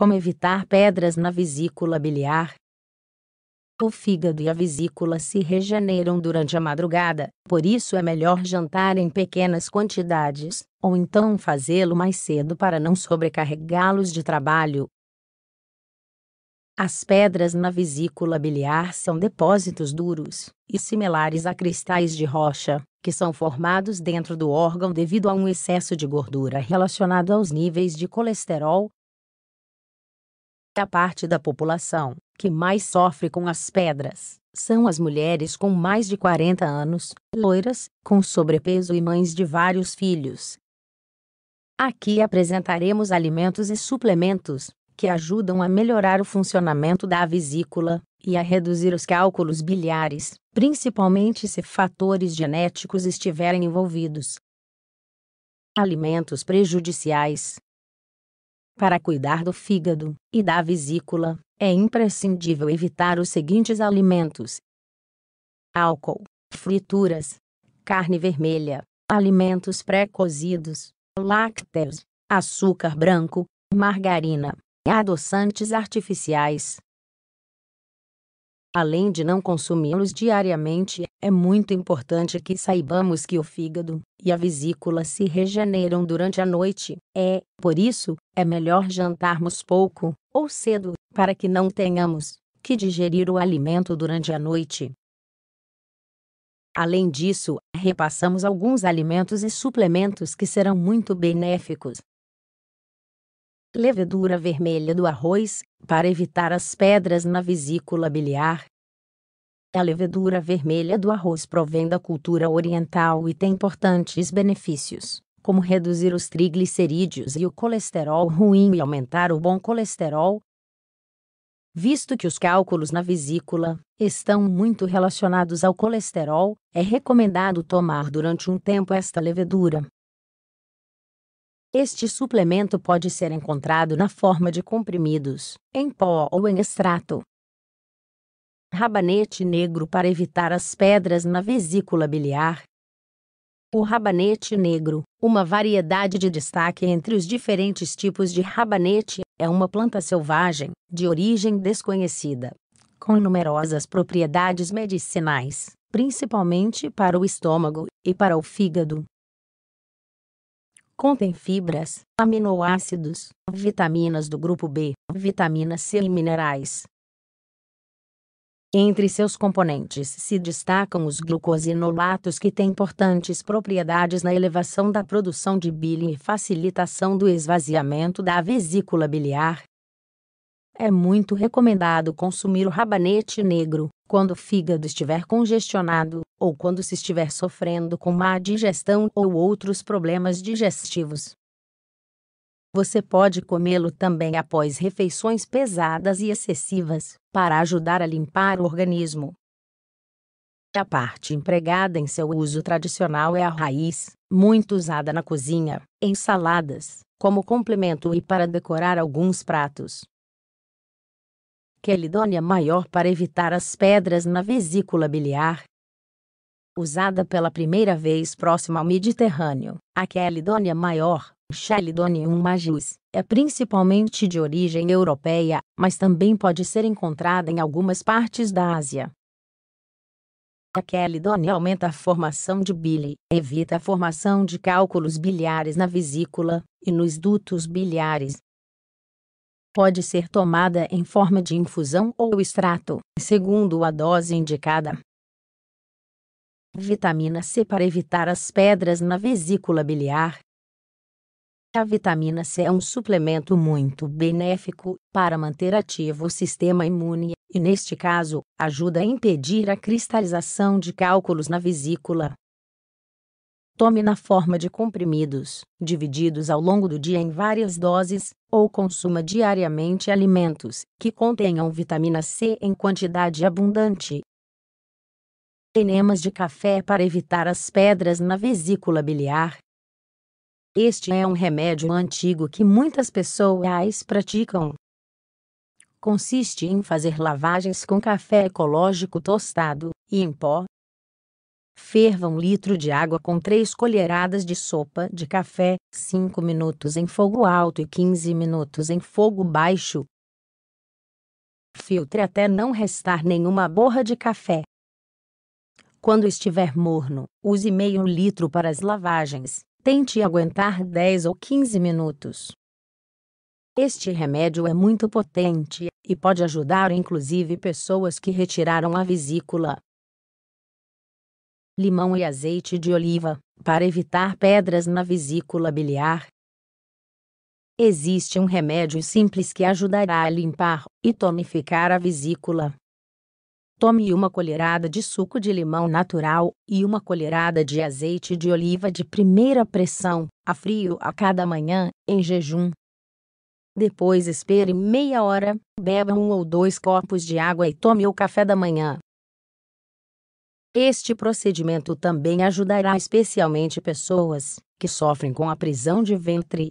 Como evitar pedras na vesícula biliar? O fígado e a vesícula se regeneram durante a madrugada, por isso é melhor jantar em pequenas quantidades, ou então fazê-lo mais cedo para não sobrecarregá-los de trabalho. As pedras na vesícula biliar são depósitos duros e similares a cristais de rocha, que são formados dentro do órgão devido a um excesso de gordura relacionado aos níveis de colesterol, a parte da população que mais sofre com as pedras são as mulheres com mais de 40 anos, loiras, com sobrepeso e mães de vários filhos. Aqui apresentaremos alimentos e suplementos que ajudam a melhorar o funcionamento da vesícula e a reduzir os cálculos biliares, principalmente se fatores genéticos estiverem envolvidos. Alimentos prejudiciais para cuidar do fígado e da vesícula, é imprescindível evitar os seguintes alimentos: álcool, frituras, carne vermelha, alimentos pré-cozidos, lácteos, açúcar branco, margarina, adoçantes artificiais, Além de não consumi-los diariamente, é muito importante que saibamos que o fígado e a vesícula se regeneram durante a noite. É, por isso, é melhor jantarmos pouco ou cedo, para que não tenhamos que digerir o alimento durante a noite. Além disso, repassamos alguns alimentos e suplementos que serão muito benéficos levedura vermelha do arroz, para evitar as pedras na vesícula biliar. A levedura vermelha do arroz provém da cultura oriental e tem importantes benefícios, como reduzir os triglicerídeos e o colesterol ruim e aumentar o bom colesterol. Visto que os cálculos na vesícula estão muito relacionados ao colesterol, é recomendado tomar durante um tempo esta levedura, este suplemento pode ser encontrado na forma de comprimidos, em pó ou em extrato. Rabanete negro para evitar as pedras na vesícula biliar. O rabanete negro, uma variedade de destaque entre os diferentes tipos de rabanete, é uma planta selvagem, de origem desconhecida, com numerosas propriedades medicinais, principalmente para o estômago e para o fígado, Contém fibras, aminoácidos, vitaminas do grupo B, vitamina C e minerais. Entre seus componentes se destacam os glucosinolatos que têm importantes propriedades na elevação da produção de bile e facilitação do esvaziamento da vesícula biliar. É muito recomendado consumir o rabanete negro, quando o fígado estiver congestionado, ou quando se estiver sofrendo com má digestão ou outros problemas digestivos. Você pode comê-lo também após refeições pesadas e excessivas, para ajudar a limpar o organismo. A parte empregada em seu uso tradicional é a raiz, muito usada na cozinha, em saladas, como complemento e para decorar alguns pratos quelidônia maior para evitar as pedras na vesícula biliar. Usada pela primeira vez próximo ao Mediterrâneo, a quelidônia maior, Chelidonium majus, é principalmente de origem europeia, mas também pode ser encontrada em algumas partes da Ásia. A quelidônia aumenta a formação de bile, evita a formação de cálculos biliares na vesícula e nos dutos biliares, pode ser tomada em forma de infusão ou extrato, segundo a dose indicada. Vitamina C para evitar as pedras na vesícula biliar. A vitamina C é um suplemento muito benéfico para manter ativo o sistema imune e, neste caso, ajuda a impedir a cristalização de cálculos na vesícula, Tome na forma de comprimidos, divididos ao longo do dia em várias doses, ou consuma diariamente alimentos que contenham vitamina C em quantidade abundante. Enemas de café para evitar as pedras na vesícula biliar. Este é um remédio antigo que muitas pessoas praticam. Consiste em fazer lavagens com café ecológico tostado e em pó Ferva um litro de água com 3 colheradas de sopa de café, 5 minutos em fogo alto e 15 minutos em fogo baixo. Filtre até não restar nenhuma borra de café. Quando estiver morno, use meio litro para as lavagens. Tente aguentar 10 ou 15 minutos. Este remédio é muito potente e pode ajudar inclusive pessoas que retiraram a vesícula limão e azeite de oliva, para evitar pedras na vesícula biliar. Existe um remédio simples que ajudará a limpar e tonificar a vesícula. Tome uma colherada de suco de limão natural e uma colherada de azeite de oliva de primeira pressão, a frio a cada manhã, em jejum. Depois espere meia hora, beba um ou dois copos de água e tome o café da manhã. Este procedimento também ajudará especialmente pessoas que sofrem com a prisão de ventre